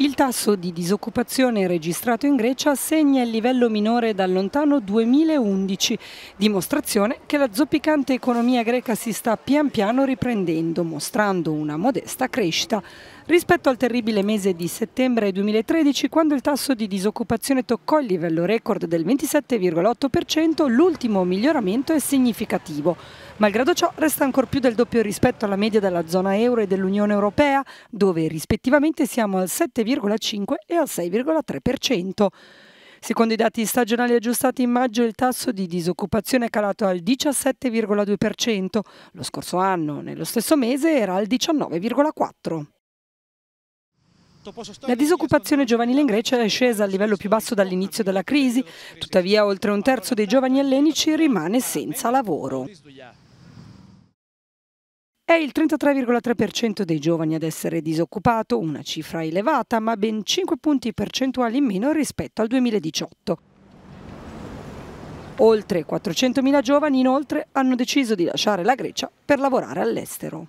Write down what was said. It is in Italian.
Il tasso di disoccupazione registrato in Grecia segna il livello minore dal lontano 2011, dimostrazione che la zoppicante economia greca si sta pian piano riprendendo, mostrando una modesta crescita. Rispetto al terribile mese di settembre 2013, quando il tasso di disoccupazione toccò il livello record del 27,8%, l'ultimo miglioramento è significativo. Malgrado ciò, resta ancora più del doppio rispetto alla media della zona euro e dell'Unione Europea, dove rispettivamente siamo al 7,5%, 6,5 e al 6,3%. Secondo i dati stagionali aggiustati in maggio il tasso di disoccupazione è calato al 17,2%, lo scorso anno nello stesso mese era al 19,4%. La disoccupazione giovanile in Grecia è scesa al livello più basso dall'inizio della crisi, tuttavia oltre un terzo dei giovani ellenici rimane senza lavoro. È il 33,3% dei giovani ad essere disoccupato, una cifra elevata ma ben 5 punti percentuali in meno rispetto al 2018. Oltre 400.000 giovani inoltre hanno deciso di lasciare la Grecia per lavorare all'estero.